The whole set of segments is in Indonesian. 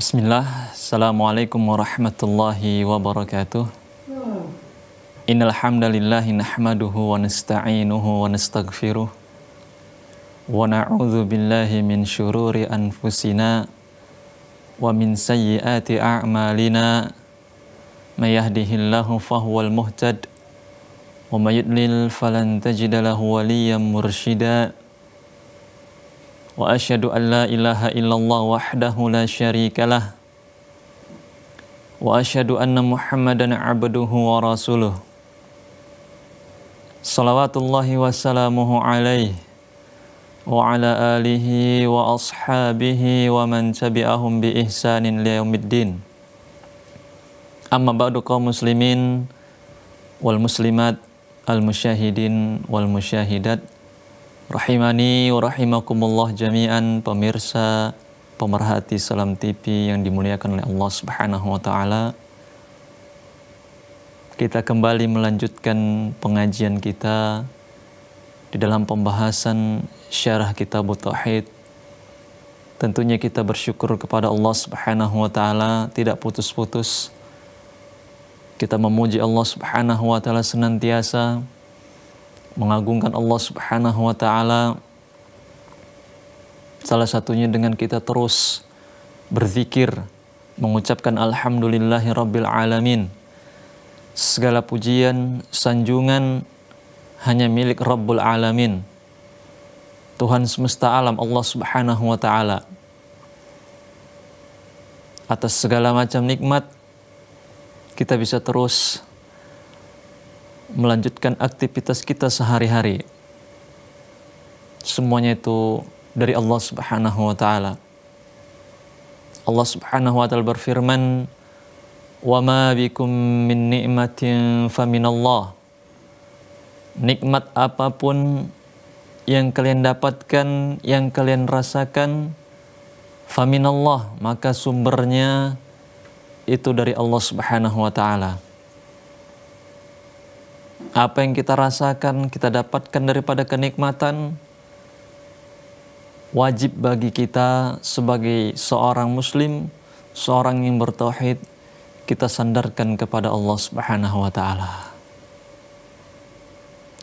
Bismillah, Assalamualaikum warahmatullahi wabarakatuh. Innalhamdalillahi hamdalillahi nahmaduhu wa nasta'inuhu wa nastaghfiruh. Wa na'udhu billahi min syururi anfusina wa min sayyiati a'malina. Mayahdihillahu fahuwal muhtad wa mayudlil falan tajida lahu waliyyan واشهد ان لا اله الا الله وحده لا شريك له واشهد ان محمدا عبده ورسوله صلوات الله وسلامه عليه وعلى اله واصحابه ومن تبعهم باحسان ليوم الدين اما بعد kaum muslimin wal muslimat al Rahimani wa rahimakumullah jami'an pemirsa pemerhati Salam TV yang dimuliakan oleh Allah Subhanahu wa taala. Kita kembali melanjutkan pengajian kita di dalam pembahasan syarah kitab tauhid. Tentunya kita bersyukur kepada Allah Subhanahu wa taala tidak putus-putus. Kita memuji Allah Subhanahu wa taala senantiasa mengagungkan Allah Subhanahu wa taala salah satunya dengan kita terus berzikir mengucapkan alhamdulillahi alamin segala pujian sanjungan hanya milik Rabbul alamin Tuhan semesta alam Allah Subhanahu wa taala atas segala macam nikmat kita bisa terus melanjutkan aktivitas kita sehari-hari. Semuanya itu dari Allah Subhanahu wa taala. Allah Subhanahu wa taala berfirman, "Wa ma bikum min ni'matin faminallah." Nikmat apapun yang kalian dapatkan, yang kalian rasakan, faminallah, maka sumbernya itu dari Allah Subhanahu wa taala. Apa yang kita rasakan, kita dapatkan daripada kenikmatan, wajib bagi kita sebagai seorang muslim, seorang yang bertauhid, kita sandarkan kepada Allah Subhanahu wa taala.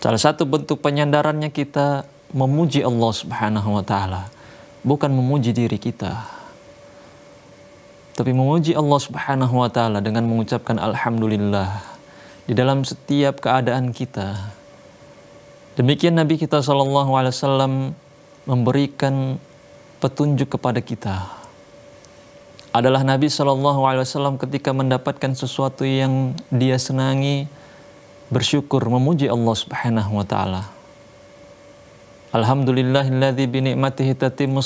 Salah satu bentuk penyandarannya kita memuji Allah Subhanahu wa taala, bukan memuji diri kita. Tapi memuji Allah Subhanahu wa taala dengan mengucapkan alhamdulillah di dalam setiap keadaan kita. Demikian Nabi kita saw memberikan petunjuk kepada kita. Adalah Nabi saw ketika mendapatkan sesuatu yang dia senangi, bersyukur memuji Allah Subhanahu Wa Taala. Alhamdulillahilladzi bi ni'matihi tatimmu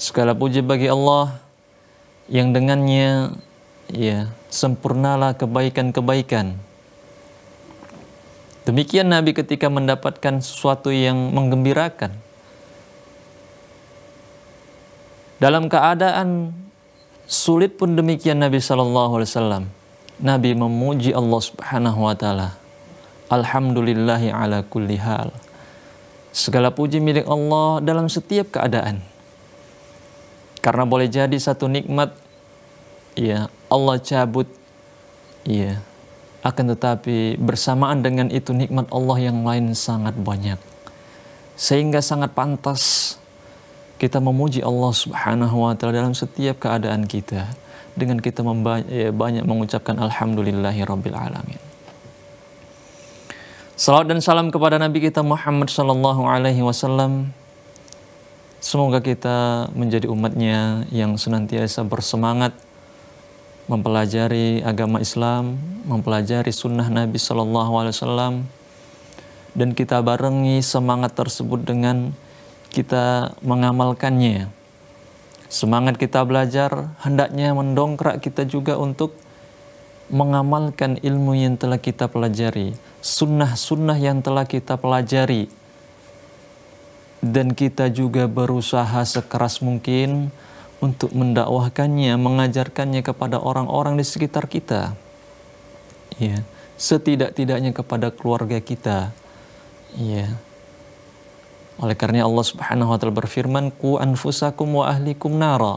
Segala puji bagi Allah yang dengannya ya sempurnalah kebaikan-kebaikan. Demikian Nabi ketika mendapatkan sesuatu yang menggembirakan. Dalam keadaan sulit pun demikian Nabi Shallallahu Alaihi Wasallam. Nabi memuji Allah Subhanahu Wa Taala. Alhamdulillahi ala kulli hal. Segala puji milik Allah dalam setiap keadaan. Karena boleh jadi satu nikmat ya Allah cabut iya akan tetapi bersamaan dengan itu nikmat Allah yang lain sangat banyak sehingga sangat pantas kita memuji Allah Subhanahu wa taala dalam setiap keadaan kita dengan kita ya, banyak mengucapkan alhamdulillahi rabbil alamin. Salam dan salam kepada Nabi kita Muhammad sallallahu alaihi wasallam. Semoga kita menjadi umatnya yang senantiasa bersemangat mempelajari agama Islam, mempelajari sunnah Nabi Shallallahu Alaihi Wasallam, dan kita barengi semangat tersebut dengan kita mengamalkannya. Semangat kita belajar hendaknya mendongkrak kita juga untuk mengamalkan ilmu yang telah kita pelajari, sunnah-sunnah yang telah kita pelajari, dan kita juga berusaha sekeras mungkin untuk mendakwahkannya, mengajarkannya kepada orang-orang di sekitar kita. Ya, setidak-tidaknya kepada keluarga kita. Ya. Oleh karena Allah Subhanahu wa taala berfirman, Ku anfusakum wa ahlikum nara."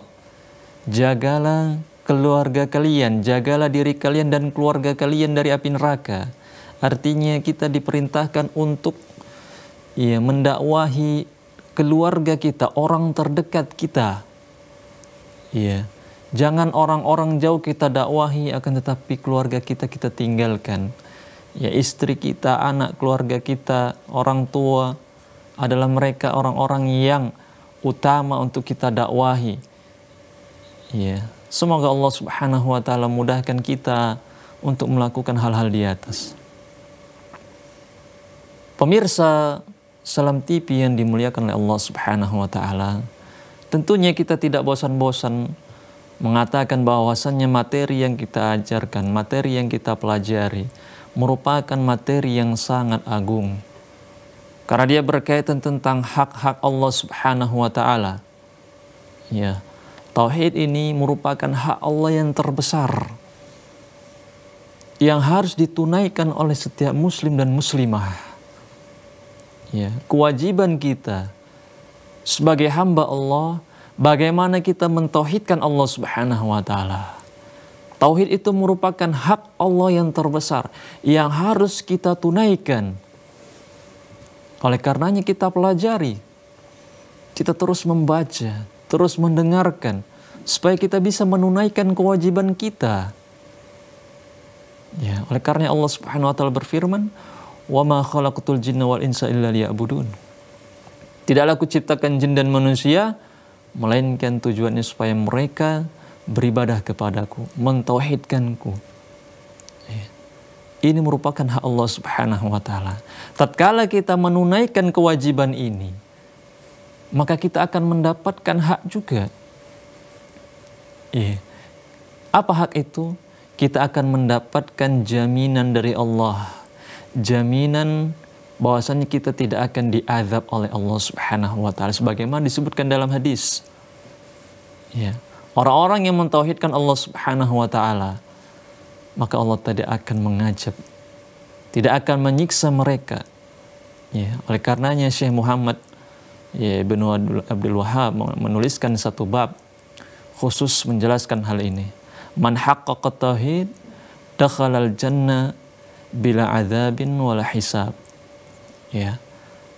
Jagalah keluarga kalian, jagalah diri kalian dan keluarga kalian dari api neraka. Artinya kita diperintahkan untuk ya mendakwahi keluarga kita, orang terdekat kita Iya. Jangan orang-orang jauh kita dakwahi akan tetapi keluarga kita kita tinggalkan. Ya istri kita, anak keluarga kita, orang tua adalah mereka orang-orang yang utama untuk kita dakwahi. Ya. Semoga Allah Subhanahu wa taala mudahkan kita untuk melakukan hal-hal di atas. Pemirsa Salam TV yang dimuliakan oleh Allah Subhanahu wa taala. Tentunya kita tidak bosan-bosan mengatakan bahwasannya materi yang kita ajarkan, materi yang kita pelajari merupakan materi yang sangat agung. Karena dia berkaitan tentang hak-hak Allah Subhanahu wa taala. Ya. Tauhid ini merupakan hak Allah yang terbesar yang harus ditunaikan oleh setiap muslim dan muslimah. Ya, kewajiban kita sebagai hamba Allah, bagaimana kita mentauhidkan Allah Subhanahu wa taala. Tauhid itu merupakan hak Allah yang terbesar yang harus kita tunaikan. Oleh karenanya kita pelajari, kita terus membaca, terus mendengarkan supaya kita bisa menunaikan kewajiban kita. Ya, oleh karenanya Allah Subhanahu wa taala berfirman, "Wa ma khalaqatul jinna wal insa illa liya'budun." Tidaklah kuciptakan jin dan manusia, melainkan tujuannya supaya mereka beribadah kepadaku, mentauhidkanku. Eh, ini merupakan hak Allah Subhanahu wa taala. Tatkala kita menunaikan kewajiban ini, maka kita akan mendapatkan hak juga. Eh, apa hak itu? Kita akan mendapatkan jaminan dari Allah. Jaminan bahwasanya kita tidak akan diazab oleh Allah Subhanahu wa taala sebagaimana disebutkan dalam hadis. Ya. Orang-orang yang mentauhidkan Allah Subhanahu wa taala maka Allah tidak akan mengajab tidak akan menyiksa mereka. Ya, oleh karenanya Syekh Muhammad ya, bin Abdul Wahab menuliskan satu bab khusus menjelaskan hal ini. Man haqqaqa tauhid dakhala al-jannah bila azabin wala hisab. Ya.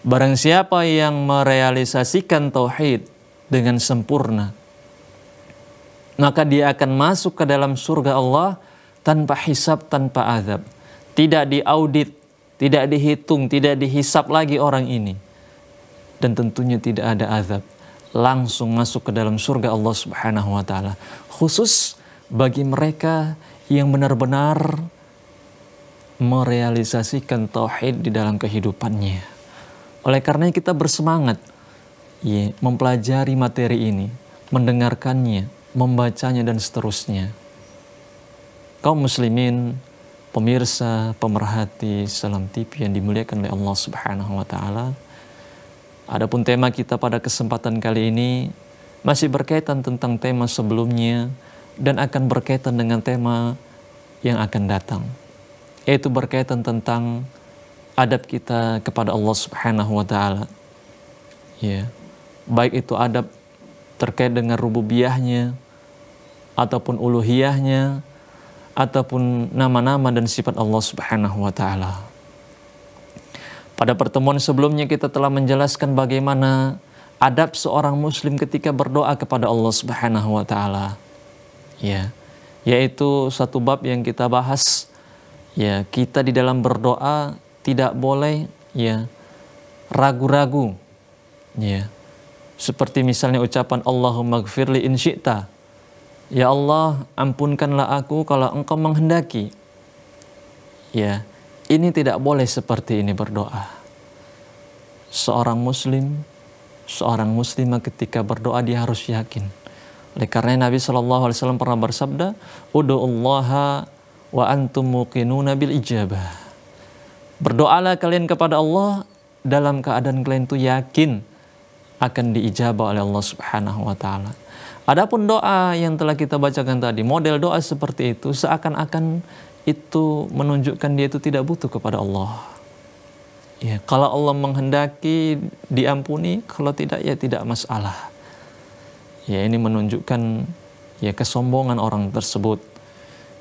Barang siapa yang merealisasikan tauhid dengan sempurna, maka dia akan masuk ke dalam surga Allah tanpa hisab, tanpa azab. Tidak diaudit, tidak dihitung, tidak dihisap lagi orang ini. Dan tentunya tidak ada azab. Langsung masuk ke dalam surga Allah Subhanahu wa taala. Khusus bagi mereka yang benar-benar merealisasikan tauhid di dalam kehidupannya. Oleh karena kita bersemangat ya, mempelajari materi ini, mendengarkannya, membacanya dan seterusnya. Kaum muslimin, pemirsa, pemerhati Salam TV yang dimuliakan oleh Allah Subhanahu wa taala. Adapun tema kita pada kesempatan kali ini masih berkaitan tentang tema sebelumnya dan akan berkaitan dengan tema yang akan datang yaitu berkaitan tentang adab kita kepada Allah Subhanahu wa taala. Ya. Baik itu adab terkait dengan rububiyahnya ataupun uluhiyahnya ataupun nama-nama dan sifat Allah Subhanahu wa taala. Pada pertemuan sebelumnya kita telah menjelaskan bagaimana adab seorang muslim ketika berdoa kepada Allah Subhanahu wa taala. Ya. Yaitu satu bab yang kita bahas Ya, kita di dalam berdoa tidak boleh ya ragu-ragu. Ya. Seperti misalnya ucapan Allahumma gfirli in syi'ta. Ya Allah, ampunkanlah aku kalau engkau menghendaki. Ya, ini tidak boleh seperti ini berdoa. Seorang muslim, seorang muslimah ketika berdoa dia harus yakin. Oleh karena Nabi Shallallahu Alaihi Wasallam pernah bersabda, "Udu'ullaha wa antum muqinuna bil ijabah. Berdoalah kalian kepada Allah dalam keadaan kalian itu yakin akan diijabah oleh Allah Subhanahu wa taala. Adapun doa yang telah kita bacakan tadi, model doa seperti itu seakan-akan itu menunjukkan dia itu tidak butuh kepada Allah. Ya, kalau Allah menghendaki diampuni, kalau tidak ya tidak masalah. Ya, ini menunjukkan ya kesombongan orang tersebut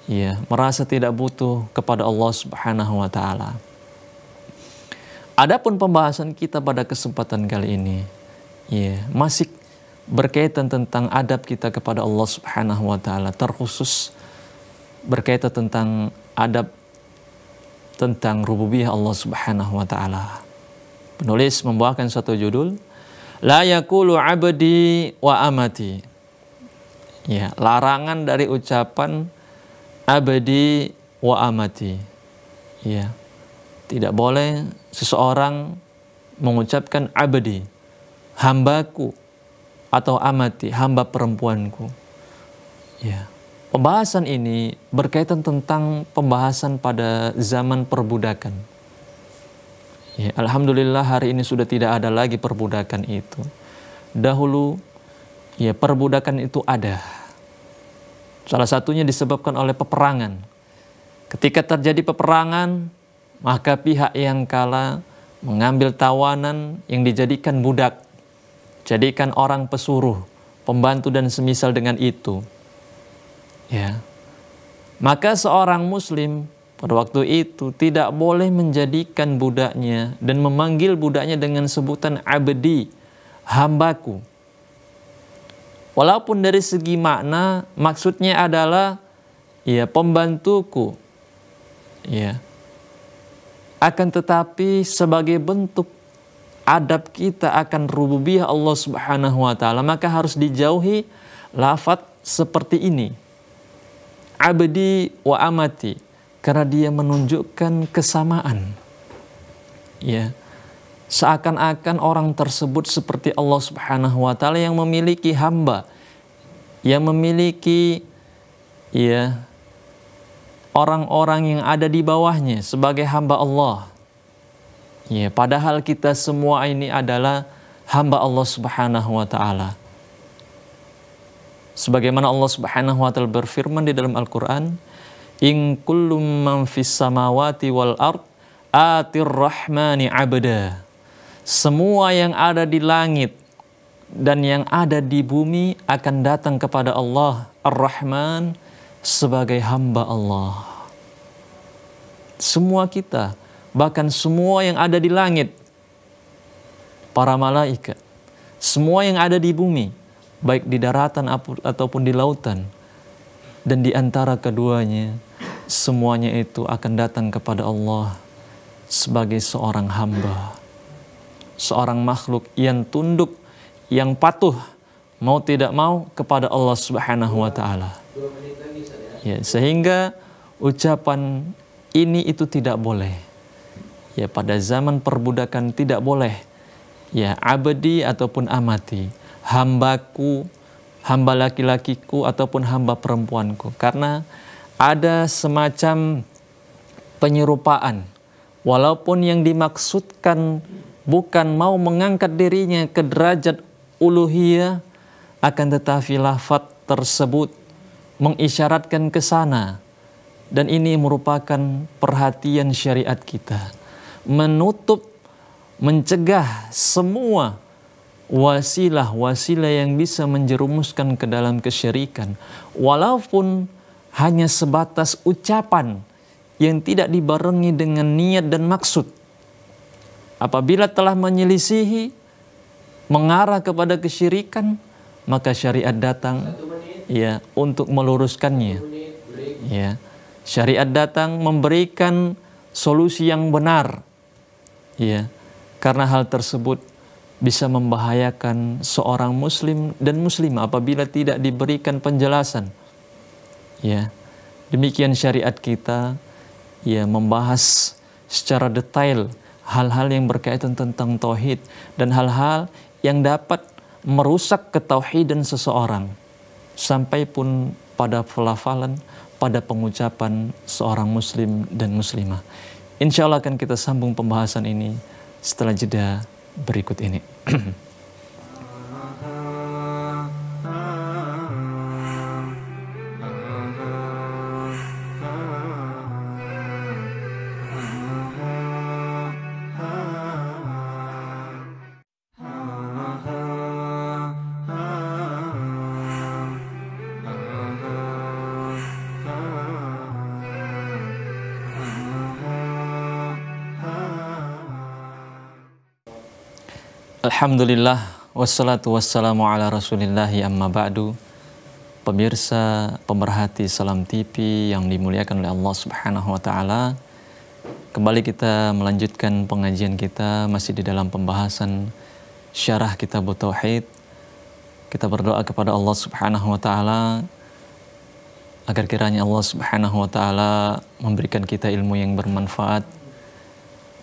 ya, merasa tidak butuh kepada Allah Subhanahu wa taala. Adapun pembahasan kita pada kesempatan kali ini ya, masih berkaitan tentang adab kita kepada Allah Subhanahu wa taala terkhusus berkaitan tentang adab tentang rububiyah Allah Subhanahu wa taala. Penulis membawakan satu judul La yakulu abdi wa amati. Ya, larangan dari ucapan abadi wa amati. Ya. Tidak boleh seseorang mengucapkan abadi, hambaku atau amati, hamba perempuanku. Ya. Pembahasan ini berkaitan tentang pembahasan pada zaman perbudakan. Ya, Alhamdulillah hari ini sudah tidak ada lagi perbudakan itu. Dahulu ya perbudakan itu ada Salah satunya disebabkan oleh peperangan. Ketika terjadi peperangan, maka pihak yang kalah mengambil tawanan yang dijadikan budak, jadikan orang pesuruh, pembantu dan semisal dengan itu. Ya. Maka seorang muslim pada waktu itu tidak boleh menjadikan budaknya dan memanggil budaknya dengan sebutan abdi, hambaku. Walaupun dari segi makna maksudnya adalah ya pembantuku. Ya. Akan tetapi sebagai bentuk adab kita akan rububiyah Allah Subhanahu wa taala, maka harus dijauhi lafat seperti ini. Abdi wa amati karena dia menunjukkan kesamaan. Ya seakan-akan orang tersebut seperti Allah Subhanahu wa taala yang memiliki hamba yang memiliki ya orang-orang yang ada di bawahnya sebagai hamba Allah. Ya, padahal kita semua ini adalah hamba Allah Subhanahu wa taala. Sebagaimana Allah Subhanahu wa taala berfirman di dalam Al-Qur'an, "In kullum man fis samawati wal ard atir rahmani abda." semua yang ada di langit dan yang ada di bumi akan datang kepada Allah Ar-Rahman sebagai hamba Allah. Semua kita, bahkan semua yang ada di langit, para malaikat, semua yang ada di bumi, baik di daratan ataupun di lautan, dan di antara keduanya, semuanya itu akan datang kepada Allah sebagai seorang hamba seorang makhluk yang tunduk, yang patuh mau tidak mau kepada Allah Subhanahu wa taala. Ya, sehingga ucapan ini itu tidak boleh. Ya, pada zaman perbudakan tidak boleh. Ya, abadi ataupun amati, hambaku, hamba laki-lakiku ataupun hamba perempuanku. Karena ada semacam penyerupaan walaupun yang dimaksudkan bukan mau mengangkat dirinya ke derajat uluhiyah akan tetapi lafat tersebut mengisyaratkan ke sana dan ini merupakan perhatian syariat kita menutup mencegah semua wasilah-wasilah yang bisa menjerumuskan ke dalam kesyirikan walaupun hanya sebatas ucapan yang tidak dibarengi dengan niat dan maksud Apabila telah menyelisihi, mengarah kepada kesyirikan, maka syariat datang ya untuk meluruskannya. Ya. Syariat datang memberikan solusi yang benar. Ya. Karena hal tersebut bisa membahayakan seorang muslim dan muslimah apabila tidak diberikan penjelasan. Ya. Demikian syariat kita ya membahas secara detail hal-hal yang berkaitan tentang tauhid dan hal-hal yang dapat merusak ketauhidan seseorang sampai pun pada pelafalan, pada pengucapan seorang muslim dan muslimah. Insya Allah akan kita sambung pembahasan ini setelah jeda berikut ini. Alhamdulillah wassalatu wassalamu ala rasulillahi amma ba'du Pemirsa pemerhati Salam TV yang dimuliakan oleh Allah subhanahu wa ta'ala Kembali kita melanjutkan pengajian kita masih di dalam pembahasan syarah kitab Tauhid Kita berdoa kepada Allah subhanahu wa ta'ala Agar kiranya Allah subhanahu wa ta'ala memberikan kita ilmu yang bermanfaat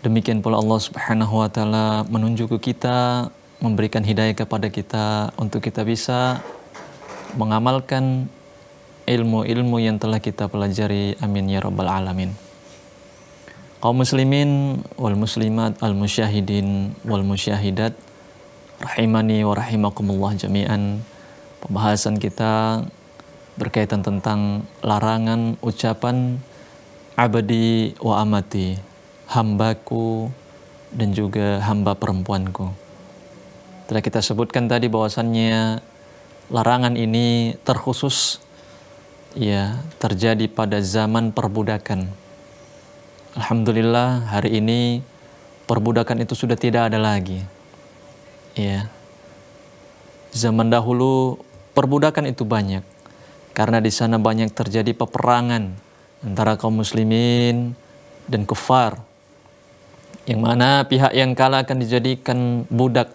Demikian pula Allah Subhanahu wa taala menunjuk ke kita, memberikan hidayah kepada kita untuk kita bisa mengamalkan ilmu-ilmu yang telah kita pelajari. Amin ya rabbal alamin. Kaum muslimin wal muslimat al musyahidin wal musyahidat rahimani wa rahimakumullah jami'an. Pembahasan kita berkaitan tentang larangan ucapan abadi wa amati hambaku dan juga hamba perempuanku. Telah kita sebutkan tadi bahwasannya larangan ini terkhusus ya terjadi pada zaman perbudakan. Alhamdulillah hari ini perbudakan itu sudah tidak ada lagi. Ya. Zaman dahulu perbudakan itu banyak karena di sana banyak terjadi peperangan antara kaum muslimin dan kufar yang mana pihak yang kalah akan dijadikan budak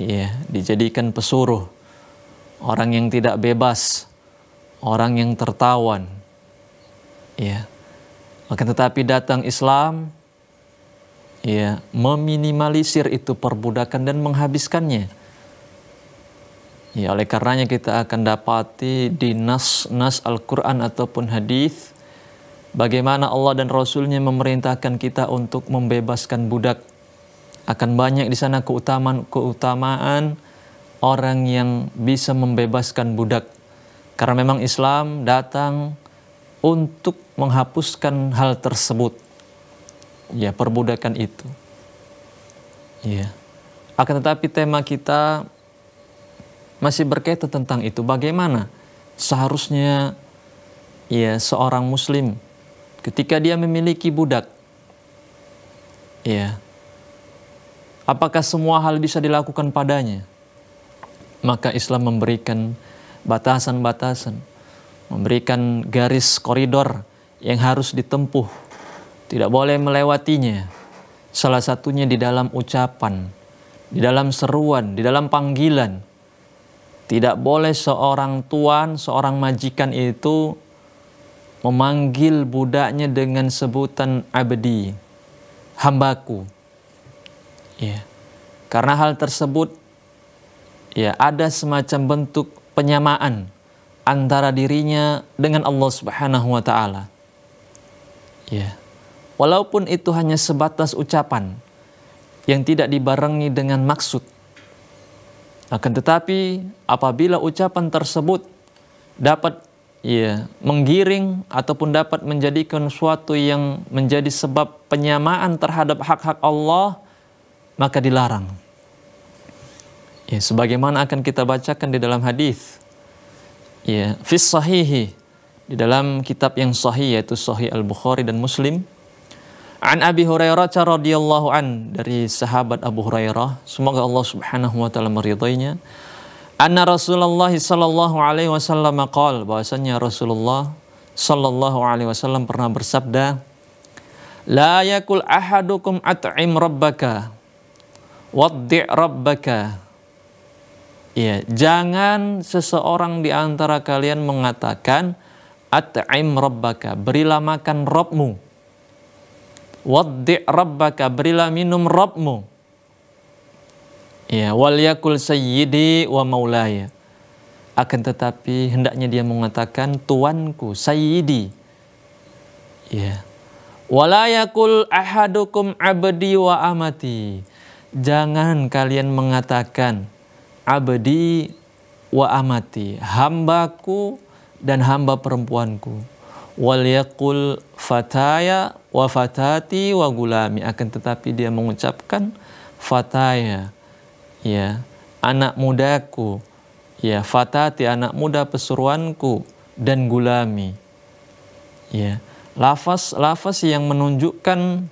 iya dijadikan pesuruh orang yang tidak bebas orang yang tertawan iya akan tetapi datang Islam iya meminimalisir itu perbudakan dan menghabiskannya Ya, oleh karenanya kita akan dapati di nas-nas Al-Quran ataupun hadis bagaimana Allah dan Rasulnya memerintahkan kita untuk membebaskan budak. Akan banyak di sana keutamaan-keutamaan orang yang bisa membebaskan budak. Karena memang Islam datang untuk menghapuskan hal tersebut. Ya, perbudakan itu. Ya. Akan tetapi tema kita masih berkaitan tentang itu. Bagaimana seharusnya ya seorang muslim ketika dia memiliki budak. Ya. Apakah semua hal bisa dilakukan padanya? Maka Islam memberikan batasan-batasan, memberikan garis koridor yang harus ditempuh. Tidak boleh melewatinya. Salah satunya di dalam ucapan, di dalam seruan, di dalam panggilan. Tidak boleh seorang tuan, seorang majikan itu memanggil budaknya dengan sebutan abdi, hambaku. Ya. Karena hal tersebut ya ada semacam bentuk penyamaan antara dirinya dengan Allah Subhanahu wa taala. Ya. Walaupun itu hanya sebatas ucapan yang tidak dibarengi dengan maksud. Akan tetapi apabila ucapan tersebut dapat ya menggiring ataupun dapat menjadikan suatu yang menjadi sebab penyamaan terhadap hak-hak Allah maka dilarang. Ya, sebagaimana akan kita bacakan di dalam hadis. Ya, fi sahihi di dalam kitab yang sahih yaitu Sahih Al-Bukhari dan Muslim. An Abi Hurairah radhiyallahu an dari sahabat Abu Hurairah, semoga Allah Subhanahu wa taala meridainya. Anna Rasulullah sallallahu alaihi wasallam qol bahwasanya Rasulullah sallallahu alaihi wasallam pernah bersabda La yakul ahadukum at'im rabbaka waddi' rabbaka Ya, jangan seseorang di antara kalian mengatakan at'im rabbaka, berilah makan Rabbmu. Waddi' rabbaka, berilah minum Rabbmu. Ya, wal yakul sayyidi wa maulaya. Akan tetapi hendaknya dia mengatakan tuanku, sayyidi. Ya. Walayakul ahadukum abdi wa amati. Jangan kalian mengatakan abdi wa amati, hambaku dan hamba perempuanku. yakul fataya wa fatati wa gulami. Akan tetapi dia mengucapkan fataya ya anak mudaku ya fatati anak muda pesuruanku dan gulami ya lafaz lafaz yang menunjukkan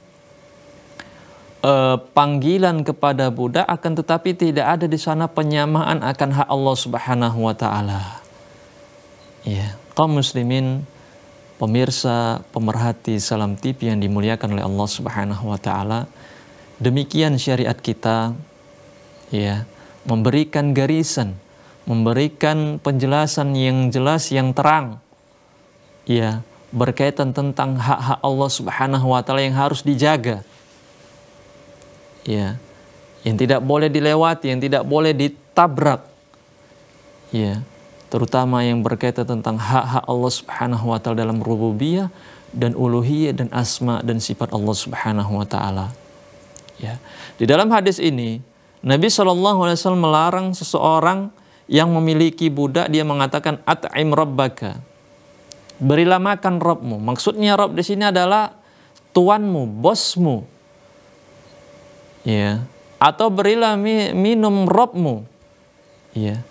uh, panggilan kepada budak akan tetapi tidak ada di sana penyamaan akan hak Allah Subhanahu wa taala ya kaum muslimin pemirsa pemerhati salam tipi yang dimuliakan oleh Allah Subhanahu wa taala demikian syariat kita ya memberikan garisan, memberikan penjelasan yang jelas yang terang ya berkaitan tentang hak-hak Allah Subhanahu wa taala yang harus dijaga. Ya. Yang tidak boleh dilewati, yang tidak boleh ditabrak. Ya. Terutama yang berkaitan tentang hak-hak Allah Subhanahu wa taala dalam rububiyah dan uluhiyah dan asma dan sifat Allah Subhanahu wa taala. Ya. Di dalam hadis ini Nabi Shallallahu Alaihi Wasallam melarang seseorang yang memiliki budak dia mengatakan at'im rabbaka berilah makan robmu maksudnya rob di sini adalah tuanmu bosmu ya atau berilah mi, minum robmu ya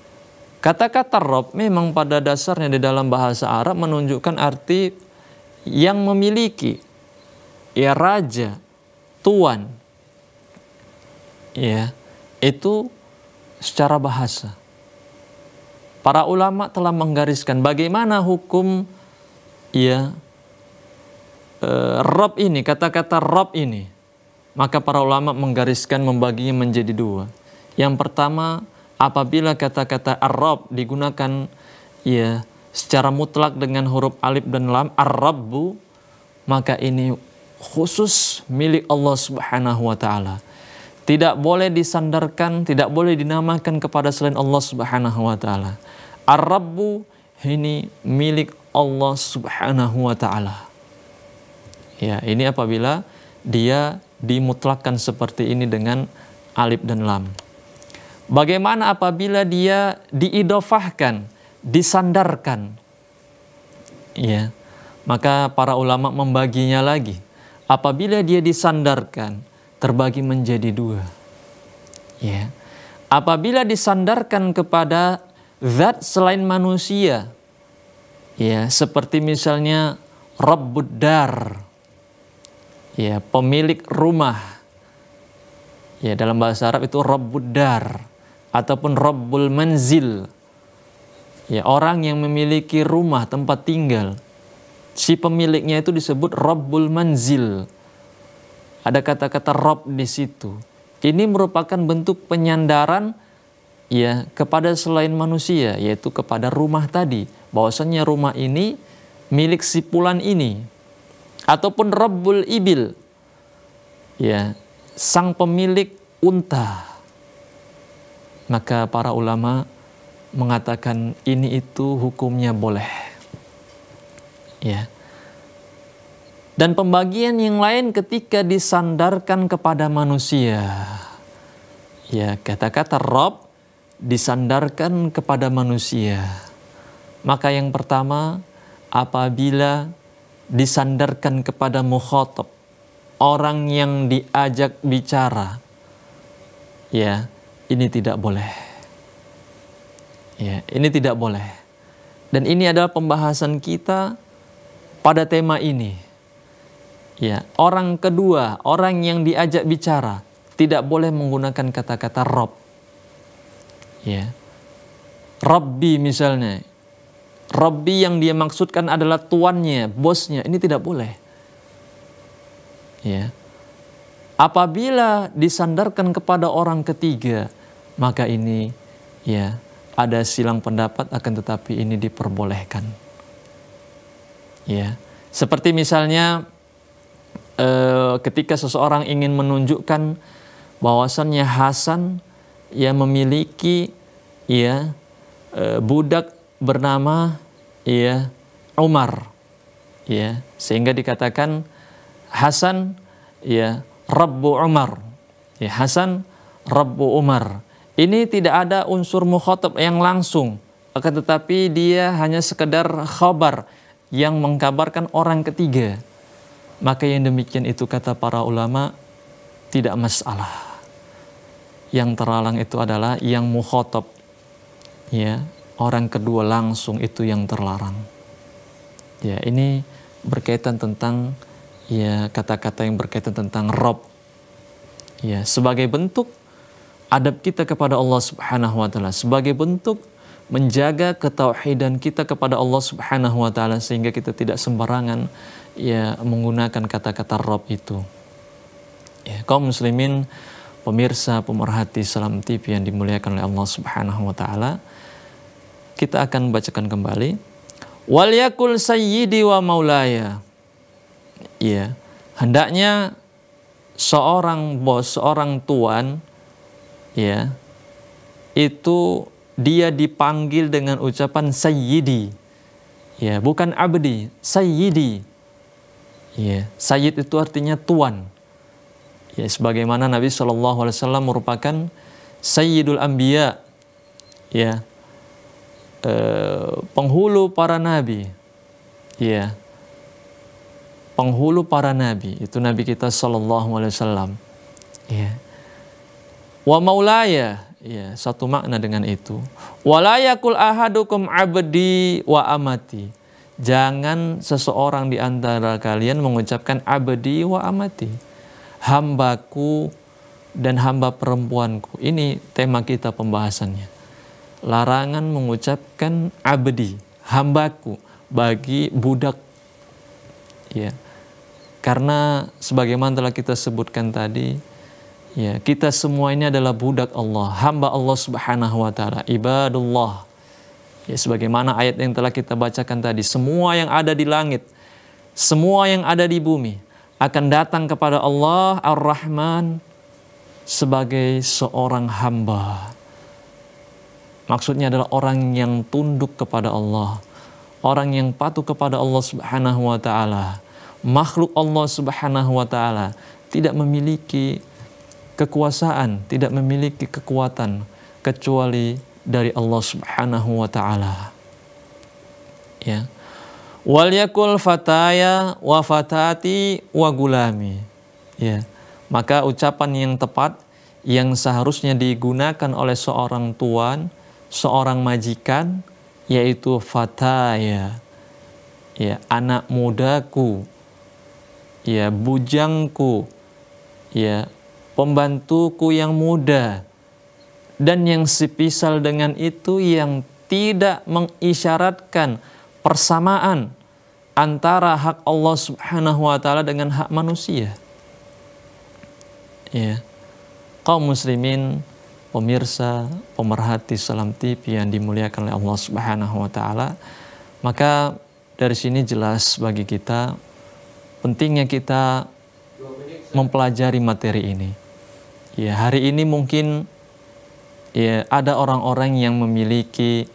kata-kata rob memang pada dasarnya di dalam bahasa Arab menunjukkan arti yang memiliki ya raja tuan ya itu secara bahasa. Para ulama telah menggariskan bagaimana hukum ya eh, Rob ini, kata-kata Rob ini. Maka para ulama menggariskan membaginya menjadi dua. Yang pertama, apabila kata-kata Arab digunakan ya secara mutlak dengan huruf alif dan lam Arabbu, maka ini khusus milik Allah Subhanahu wa taala tidak boleh disandarkan, tidak boleh dinamakan kepada selain Allah Subhanahu wa taala. Ar-Rabbu ini milik Allah Subhanahu wa taala. Ya, ini apabila dia dimutlakkan seperti ini dengan alif dan lam. Bagaimana apabila dia diidofahkan, disandarkan? Ya. Maka para ulama membaginya lagi. Apabila dia disandarkan, terbagi menjadi dua. Ya. Apabila disandarkan kepada zat selain manusia, ya seperti misalnya Dar, ya pemilik rumah, ya dalam bahasa Arab itu Dar ataupun Rabbul Manzil, ya orang yang memiliki rumah tempat tinggal, si pemiliknya itu disebut Rabbul Manzil ada kata-kata rob di situ. Ini merupakan bentuk penyandaran ya kepada selain manusia yaitu kepada rumah tadi bahwasanya rumah ini milik si pulan ini ataupun Rabbul Ibil ya sang pemilik unta maka para ulama mengatakan ini itu hukumnya boleh ya dan pembagian yang lain ketika disandarkan kepada manusia. Ya, kata-kata Rob disandarkan kepada manusia. Maka yang pertama, apabila disandarkan kepada mukhotob, orang yang diajak bicara, ya ini tidak boleh. Ya, ini tidak boleh. Dan ini adalah pembahasan kita pada tema ini Ya, orang kedua, orang yang diajak bicara tidak boleh menggunakan kata-kata Rob. Ya. Rabbi misalnya. Rabbi yang dia maksudkan adalah tuannya, bosnya. Ini tidak boleh. Ya. Apabila disandarkan kepada orang ketiga, maka ini ya ada silang pendapat akan tetapi ini diperbolehkan. Ya. Seperti misalnya Eh, ketika seseorang ingin menunjukkan bahwasannya Hasan yang memiliki ya e, budak bernama ya Umar ya sehingga dikatakan Hasan ya Rabbu Umar ya Hasan Rabbu Umar ini tidak ada unsur mukhotab yang langsung akan tetapi dia hanya sekedar khabar yang mengkabarkan orang ketiga maka yang demikian itu kata para ulama tidak masalah. Yang terlarang itu adalah yang mukhotob. Ya, orang kedua langsung itu yang terlarang. Ya, ini berkaitan tentang ya kata-kata yang berkaitan tentang rob. Ya, sebagai bentuk adab kita kepada Allah Subhanahu wa taala, sebagai bentuk menjaga ketauhidan kita kepada Allah Subhanahu wa taala sehingga kita tidak sembarangan ya menggunakan kata-kata Rob itu. Ya, kaum muslimin, pemirsa, pemerhati Salam TV yang dimuliakan oleh Allah Subhanahu wa taala, kita akan bacakan kembali wal yakul sayyidi wa maulaya. Ya, hendaknya seorang bos, seorang tuan ya, itu dia dipanggil dengan ucapan sayyidi. Ya, bukan abdi, sayyidi Ya, Sayyid itu artinya tuan. Ya, sebagaimana Nabi Shallallahu Alaihi Wasallam merupakan Sayyidul Anbiya, ya, e, penghulu para nabi, ya, penghulu para nabi itu Nabi kita Shallallahu Alaihi Wasallam, ya. Wa maulaya, ya, satu makna dengan itu. Walayakul ahadukum abdi wa amati Jangan seseorang di antara kalian mengucapkan abadi wa amati. Hambaku dan hamba perempuanku. Ini tema kita pembahasannya. Larangan mengucapkan abdi hambaku bagi budak. Ya. Karena sebagaimana telah kita sebutkan tadi, ya, kita semua ini adalah budak Allah, hamba Allah Subhanahu wa taala, ibadullah Ya, sebagaimana ayat yang telah kita bacakan tadi, semua yang ada di langit, semua yang ada di bumi akan datang kepada Allah Ar-Rahman sebagai seorang hamba. Maksudnya adalah orang yang tunduk kepada Allah, orang yang patuh kepada Allah Subhanahu wa taala. Makhluk Allah Subhanahu wa taala tidak memiliki kekuasaan, tidak memiliki kekuatan kecuali dari Allah Subhanahu wa taala. Ya. Wal yakul fataya wa fatati wa gulami. Ya. Maka ucapan yang tepat yang seharusnya digunakan oleh seorang tuan, seorang majikan yaitu fataya. Ya, anak mudaku. Ya, bujangku. Ya, pembantuku yang muda dan yang sepisal dengan itu yang tidak mengisyaratkan persamaan antara hak Allah Subhanahu wa taala dengan hak manusia. Ya. Kaum muslimin, pemirsa, pemerhati Salam TV yang dimuliakan oleh Allah Subhanahu wa taala, maka dari sini jelas bagi kita pentingnya kita mempelajari materi ini. Ya, hari ini mungkin ya ada orang-orang yang memiliki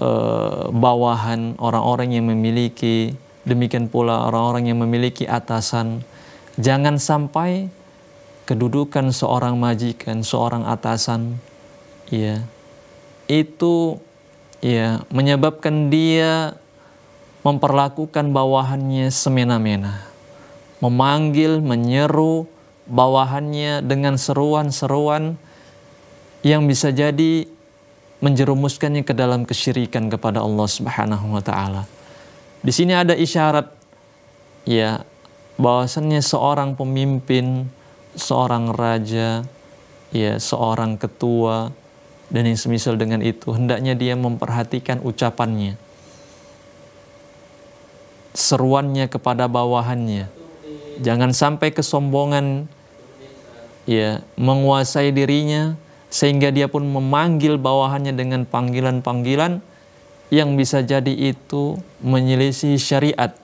uh, bawahan, orang-orang yang memiliki demikian pula orang-orang yang memiliki atasan. Jangan sampai kedudukan seorang majikan, seorang atasan ya itu ya menyebabkan dia memperlakukan bawahannya semena-mena. Memanggil, menyeru bawahannya dengan seruan-seruan yang bisa jadi menjerumuskannya ke dalam kesyirikan kepada Allah Subhanahu wa taala. Di sini ada isyarat ya bahwasannya seorang pemimpin, seorang raja, ya seorang ketua dan yang semisal dengan itu hendaknya dia memperhatikan ucapannya. Seruannya kepada bawahannya. Jangan sampai kesombongan ya menguasai dirinya sehingga dia pun memanggil bawahannya dengan panggilan-panggilan yang bisa jadi itu menyelisih syariat.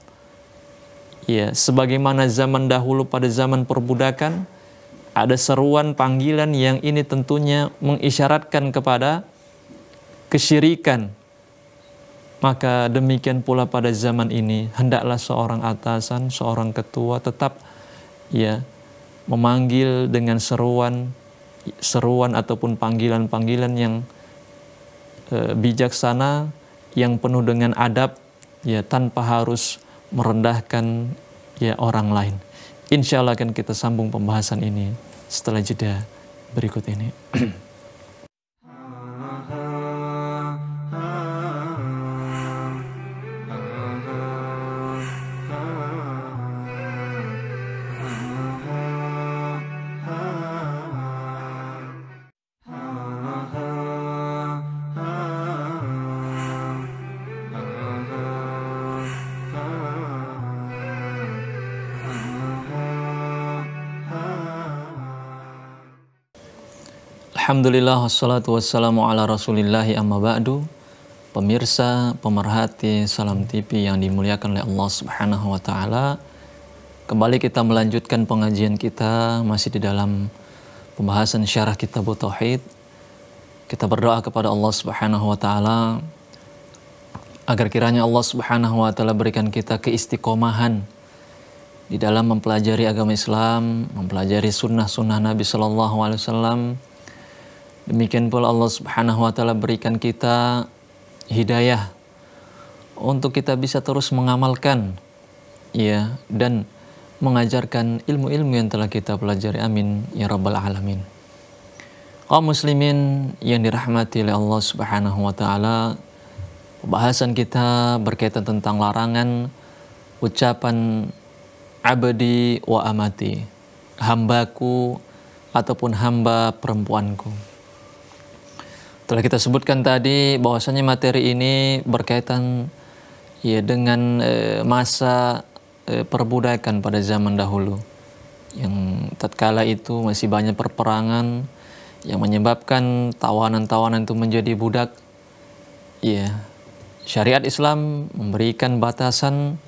Ya, sebagaimana zaman dahulu pada zaman perbudakan, ada seruan panggilan yang ini tentunya mengisyaratkan kepada kesyirikan. Maka demikian pula pada zaman ini, hendaklah seorang atasan, seorang ketua tetap ya memanggil dengan seruan seruan ataupun panggilan-panggilan yang e, bijaksana yang penuh dengan adab ya tanpa harus merendahkan ya orang lain. Insya Allah akan kita sambung pembahasan ini setelah jeda berikut ini. Alhamdulillah wassalatu wassalamu ala rasulillahi amma ba'du Pemirsa, pemerhati Salam TV yang dimuliakan oleh Allah subhanahu wa ta'ala Kembali kita melanjutkan pengajian kita masih di dalam pembahasan syarah kitab Tauhid Kita berdoa kepada Allah subhanahu wa ta'ala Agar kiranya Allah subhanahu wa ta'ala berikan kita keistiqomahan di dalam mempelajari agama Islam, mempelajari sunnah-sunnah Nabi Shallallahu Alaihi Wasallam, Demikian pula Allah Subhanahu wa taala berikan kita hidayah untuk kita bisa terus mengamalkan ya dan mengajarkan ilmu-ilmu yang telah kita pelajari. Amin ya rabbal alamin. Kaum muslimin yang dirahmati oleh Allah Subhanahu wa taala, pembahasan kita berkaitan tentang larangan ucapan abadi wa amati, hambaku ataupun hamba perempuanku. Telah kita sebutkan tadi bahwasanya materi ini berkaitan ya dengan eh, masa eh, perbudakan pada zaman dahulu yang tatkala itu masih banyak perperangan yang menyebabkan tawanan-tawanan itu menjadi budak. Ya, syariat Islam memberikan batasan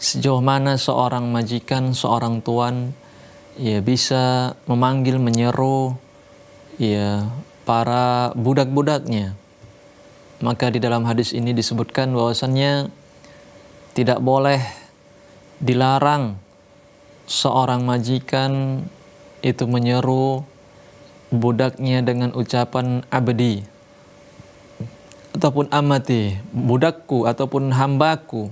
sejauh mana seorang majikan, seorang tuan ya bisa memanggil, menyeru ya para budak-budaknya. Maka di dalam hadis ini disebutkan bahwasannya tidak boleh dilarang seorang majikan itu menyeru budaknya dengan ucapan abdi ataupun amati, budakku ataupun hambaku.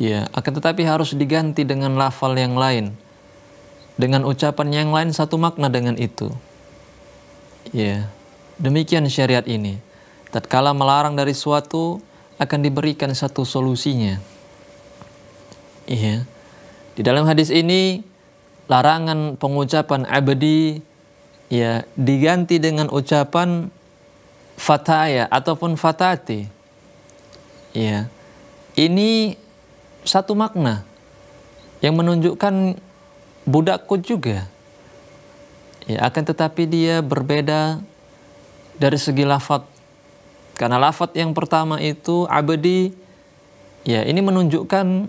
Ya, akan tetapi harus diganti dengan lafal yang lain. Dengan ucapan yang lain satu makna dengan itu. Ya, demikian syariat ini. Tatkala melarang dari suatu, akan diberikan satu solusinya. Iya. Di dalam hadis ini, larangan pengucapan abadi ya diganti dengan ucapan fataya ataupun fatati. Ya. Ini satu makna yang menunjukkan budakku juga Ya, akan tetapi dia berbeda dari segi lafat. Karena lafat yang pertama itu abadi, ya ini menunjukkan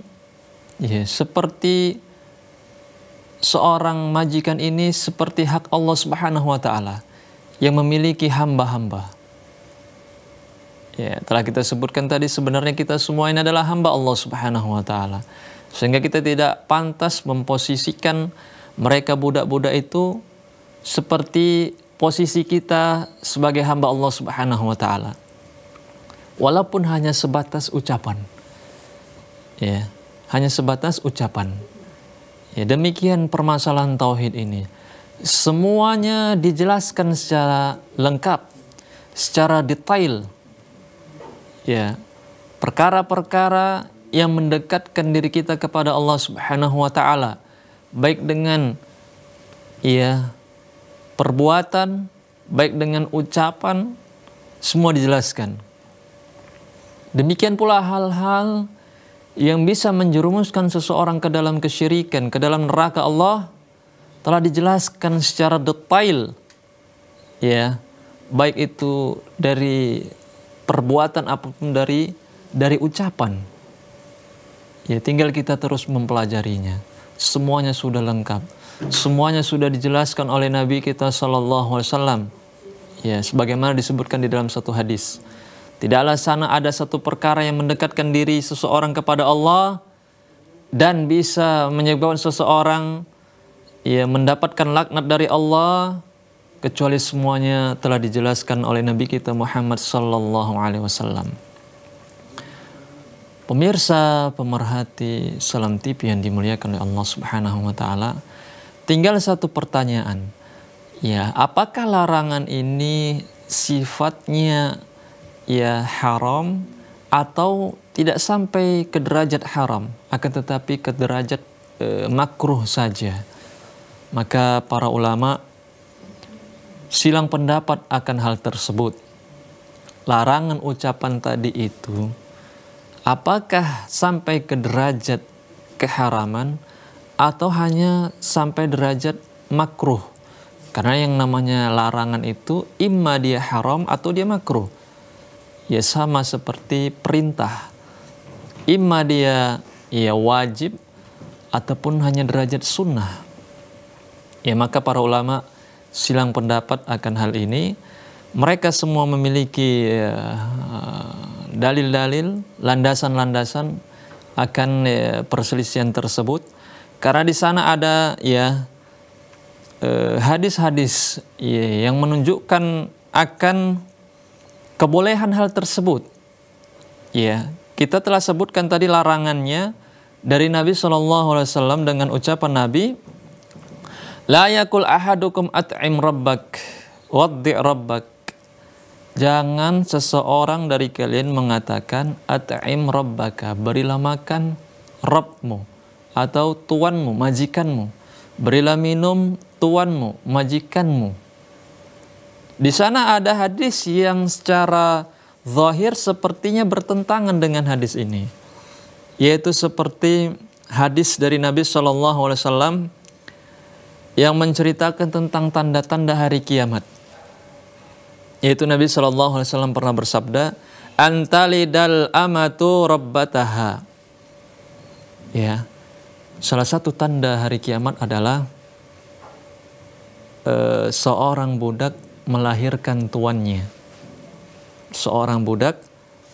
ya seperti seorang majikan ini seperti hak Allah Subhanahu wa taala yang memiliki hamba-hamba. Ya, telah kita sebutkan tadi sebenarnya kita semua ini adalah hamba Allah Subhanahu wa taala. Sehingga kita tidak pantas memposisikan mereka budak-budak itu seperti posisi kita sebagai hamba Allah Subhanahu wa taala. Walaupun hanya sebatas ucapan. Ya, hanya sebatas ucapan. Ya, demikian permasalahan tauhid ini. Semuanya dijelaskan secara lengkap, secara detail. Ya, perkara-perkara yang mendekatkan diri kita kepada Allah Subhanahu wa taala baik dengan ya perbuatan, baik dengan ucapan, semua dijelaskan. Demikian pula hal-hal yang bisa menjerumuskan seseorang ke dalam kesyirikan, ke dalam neraka Allah telah dijelaskan secara detail. Ya, baik itu dari perbuatan apapun dari dari ucapan. Ya, tinggal kita terus mempelajarinya semuanya sudah lengkap. Semuanya sudah dijelaskan oleh Nabi kita saw. Ya, sebagaimana disebutkan di dalam satu hadis. Tidaklah sana ada satu perkara yang mendekatkan diri seseorang kepada Allah dan bisa menyebabkan seseorang ya mendapatkan laknat dari Allah kecuali semuanya telah dijelaskan oleh Nabi kita Muhammad sallallahu alaihi wasallam. Pemirsa, pemerhati Salam TV yang dimuliakan oleh Allah Subhanahu wa taala. Tinggal satu pertanyaan. Ya, apakah larangan ini sifatnya ya haram atau tidak sampai ke derajat haram, akan tetapi ke derajat e, makruh saja. Maka para ulama silang pendapat akan hal tersebut. Larangan ucapan tadi itu Apakah sampai ke derajat keharaman atau hanya sampai derajat makruh? Karena yang namanya larangan itu imma dia haram atau dia makruh. Ya sama seperti perintah. Imma dia ya wajib ataupun hanya derajat sunnah. Ya maka para ulama silang pendapat akan hal ini. Mereka semua memiliki ya, dalil-dalil, landasan-landasan akan ya, perselisihan tersebut. Karena di sana ada ya eh, hadis-hadis eh, ya, yang menunjukkan akan kebolehan hal tersebut. Ya, kita telah sebutkan tadi larangannya dari Nabi saw dengan ucapan Nabi, la yakul ahadukum at'im rabbak waddi rabbak Jangan seseorang dari kalian mengatakan at'im rabbaka, berilah makan Rabbmu atau tuanmu, majikanmu. Berilah minum tuanmu, majikanmu. Di sana ada hadis yang secara zahir sepertinya bertentangan dengan hadis ini. Yaitu seperti hadis dari Nabi Shallallahu Alaihi Wasallam yang menceritakan tentang tanda-tanda hari kiamat yaitu Nabi Shallallahu Alaihi Wasallam pernah bersabda, antalidal amatu rabbataha. Ya, salah satu tanda hari kiamat adalah e, seorang budak melahirkan tuannya. Seorang budak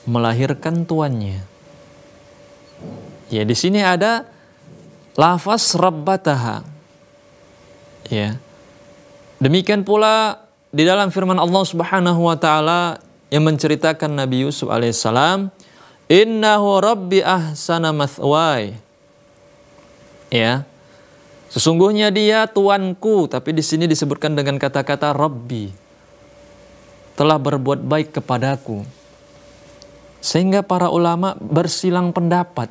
melahirkan tuannya. Ya, di sini ada lafaz rabbataha. Ya. Demikian pula di dalam firman Allah Subhanahu wa taala yang menceritakan Nabi Yusuf alaihissalam, "Innahu rabbi ahsana mathwai." Ya. Sesungguhnya dia tuanku, tapi di sini disebutkan dengan kata-kata rabbi. Telah berbuat baik kepadaku. Sehingga para ulama bersilang pendapat.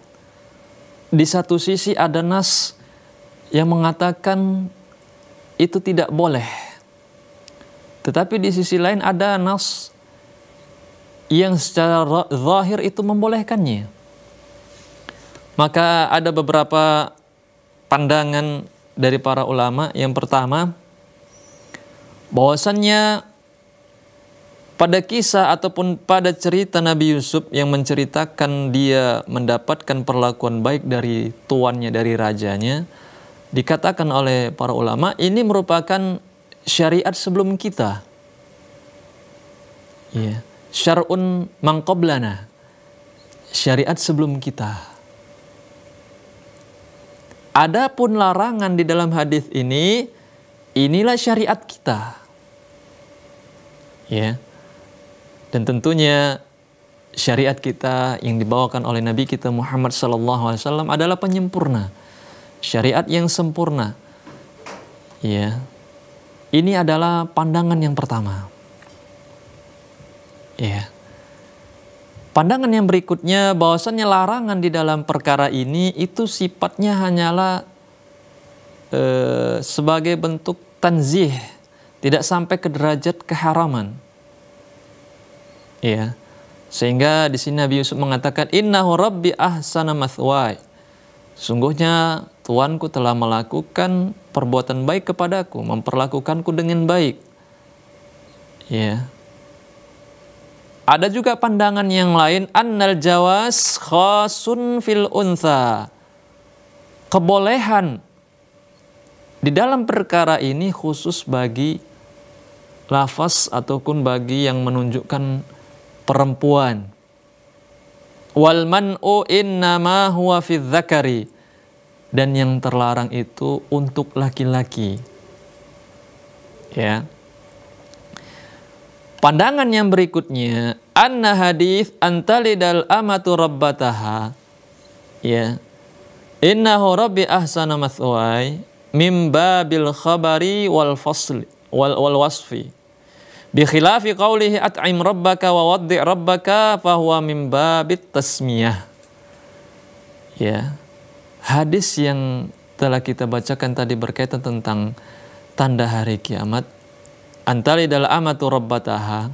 Di satu sisi ada nas yang mengatakan itu tidak boleh tetapi di sisi lain ada nas yang secara zahir itu membolehkannya. Maka ada beberapa pandangan dari para ulama. Yang pertama, bahwasannya pada kisah ataupun pada cerita Nabi Yusuf yang menceritakan dia mendapatkan perlakuan baik dari tuannya, dari rajanya, dikatakan oleh para ulama ini merupakan syariat sebelum kita. Ya, syar'un mangkoblana. Syariat sebelum kita. Adapun larangan di dalam hadis ini inilah syariat kita. Ya. Dan tentunya syariat kita yang dibawakan oleh Nabi kita Muhammad sallallahu alaihi wasallam adalah penyempurna. Syariat yang sempurna. Ya, ini adalah pandangan yang pertama. Ya. Pandangan yang berikutnya bahwasannya larangan di dalam perkara ini itu sifatnya hanyalah e, sebagai bentuk tanzih, tidak sampai ke derajat keharaman. Ya. Sehingga di sini Nabi Yusuf mengatakan innahu rabbi ahsana mathwai. Sungguhnya Tuanku telah melakukan perbuatan baik kepadaku, memperlakukanku dengan baik. Ya. Ada juga pandangan yang lain annal jawas khasun fil unsa. Kebolehan di dalam perkara ini khusus bagi lafaz ataupun bagi yang menunjukkan perempuan. Wal man'u innama huwa fi dzakari dan yang terlarang itu untuk laki-laki. Ya. Pandangan yang berikutnya, anna hadis antalidal amatu rabbataha. Ya. Innahu rabbi ahsana mathwai mim babil khabari wal fasli wal, wal wasfi. Bi khilafi qawlihi at'im rabbaka wa waddi' rabbaka fahuwa mim babit tasmiyah. Ya hadis yang telah kita bacakan tadi berkaitan tentang tanda hari kiamat antali dalam amatu rabbataha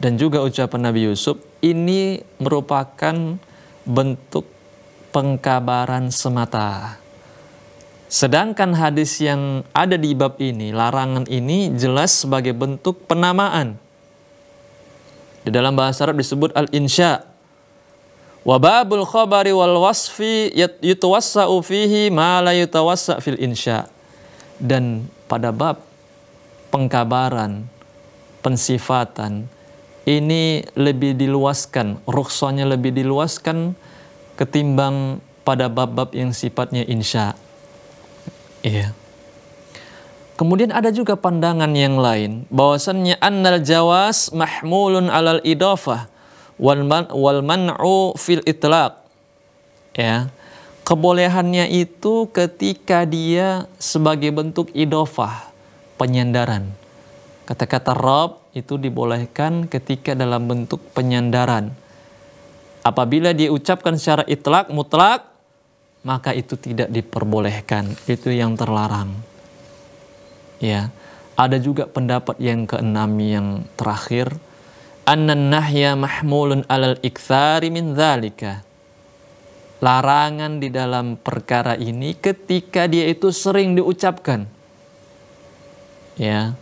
dan juga ucapan Nabi Yusuf ini merupakan bentuk pengkabaran semata. Sedangkan hadis yang ada di bab ini, larangan ini jelas sebagai bentuk penamaan. Di dalam bahasa Arab disebut al-insya, Wa babul khabari wal wasfi yatawassau fihi ma la yatawassa fil insya. Dan pada bab pengkabaran, pensifatan ini lebih diluaskan, rukhsahnya lebih diluaskan ketimbang pada bab-bab yang sifatnya insya. Iya. Kemudian ada juga pandangan yang lain bahwasannya annal jawas mahmulun alal idofah wal, man'u fil itlaq ya kebolehannya itu ketika dia sebagai bentuk idofah penyandaran kata-kata rob itu dibolehkan ketika dalam bentuk penyandaran apabila dia ucapkan secara itlak mutlak maka itu tidak diperbolehkan itu yang terlarang ya ada juga pendapat yang keenam yang terakhir annan nahya mahmulun alal ikthari min dhalika. larangan di dalam perkara ini ketika dia itu sering diucapkan ya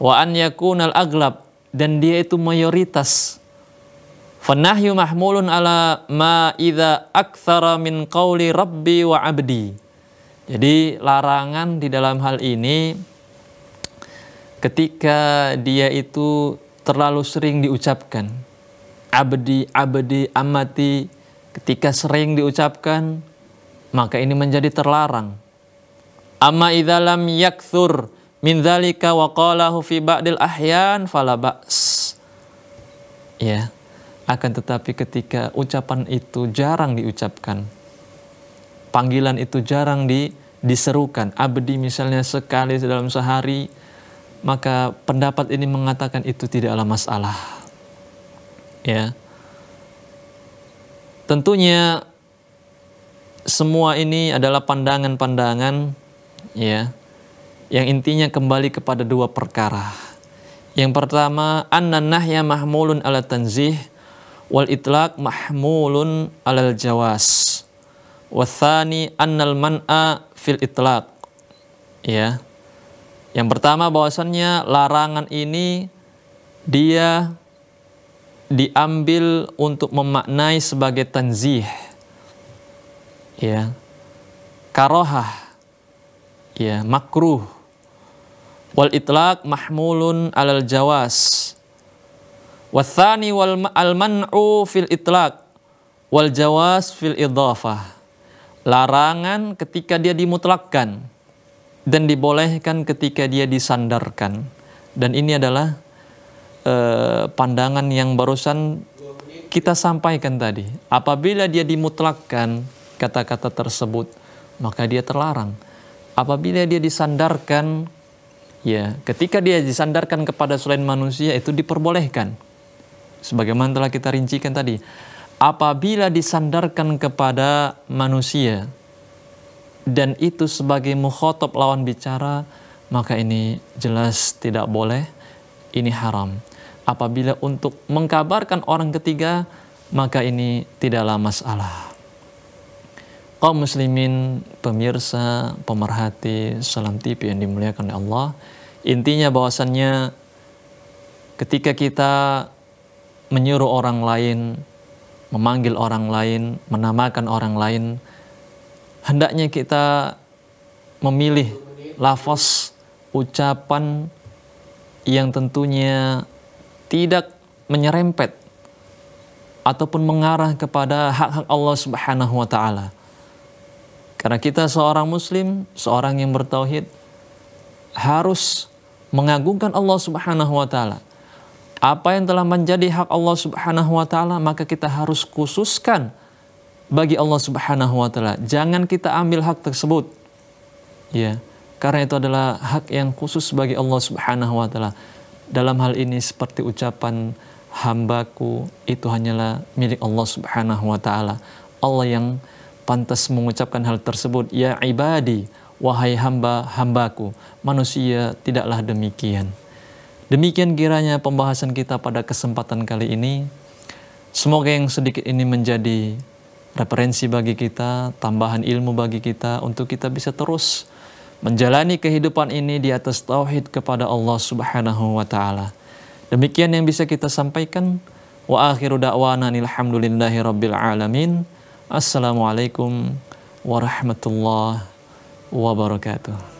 wa an yakunal aglab dan dia itu mayoritas fanahyu mahmulun ala ma idza akthara min qawli rabbi wa abdi jadi larangan di dalam hal ini ketika dia itu terlalu sering diucapkan. Abdi, abdi, amati, ketika sering diucapkan, maka ini menjadi terlarang. Amma lam yakthur min dzalika wa qalahu fi ba'dil ahyan fala ba's. Ya. Akan tetapi ketika ucapan itu jarang diucapkan, panggilan itu jarang di, diserukan. Abdi misalnya sekali dalam sehari, maka pendapat ini mengatakan itu tidaklah masalah. Ya. Tentunya semua ini adalah pandangan-pandangan ya yang intinya kembali kepada dua perkara. Yang pertama, an-nahya mahmulun ala tanzih wal itlaq mahmulun alal jawas. Wathani annal man'a fil itlaq. Ya. Yang pertama bahwasannya larangan ini dia diambil untuk memaknai sebagai tanzih. Ya. Karohah. Ya, makruh. Wal itlaq mahmulun alal jawas. Wathani wal al man'u fil itlaq wal jawas fil idhafah. Larangan ketika dia dimutlakkan dan dibolehkan ketika dia disandarkan. Dan ini adalah eh, pandangan yang barusan kita sampaikan tadi. Apabila dia dimutlakkan kata-kata tersebut, maka dia terlarang. Apabila dia disandarkan, ya, ketika dia disandarkan kepada selain manusia itu diperbolehkan. Sebagaimana telah kita rincikan tadi. Apabila disandarkan kepada manusia, dan itu sebagai mukhotob lawan bicara, maka ini jelas tidak boleh, ini haram. Apabila untuk mengkabarkan orang ketiga, maka ini tidaklah masalah. Kau muslimin, pemirsa, pemerhati, salam TV yang dimuliakan oleh Allah. Intinya bahwasannya ketika kita menyuruh orang lain, memanggil orang lain, menamakan orang lain, hendaknya kita memilih lafaz ucapan yang tentunya tidak menyerempet ataupun mengarah kepada hak-hak Allah Subhanahu wa taala. Karena kita seorang muslim, seorang yang bertauhid harus mengagungkan Allah Subhanahu wa taala. Apa yang telah menjadi hak Allah Subhanahu wa taala maka kita harus khususkan bagi Allah Subhanahu wa taala. Jangan kita ambil hak tersebut. Ya. Karena itu adalah hak yang khusus bagi Allah Subhanahu wa taala. Dalam hal ini seperti ucapan hambaku itu hanyalah milik Allah Subhanahu wa taala. Allah yang pantas mengucapkan hal tersebut, ya ibadi, wahai hamba-hambaku. Manusia tidaklah demikian. Demikian kiranya pembahasan kita pada kesempatan kali ini. Semoga yang sedikit ini menjadi referensi bagi kita, tambahan ilmu bagi kita untuk kita bisa terus menjalani kehidupan ini di atas tauhid kepada Allah Subhanahu wa taala. Demikian yang bisa kita sampaikan. Wa akhiru da'wana alhamdulillahi rabbil alamin. Assalamualaikum warahmatullahi wabarakatuh.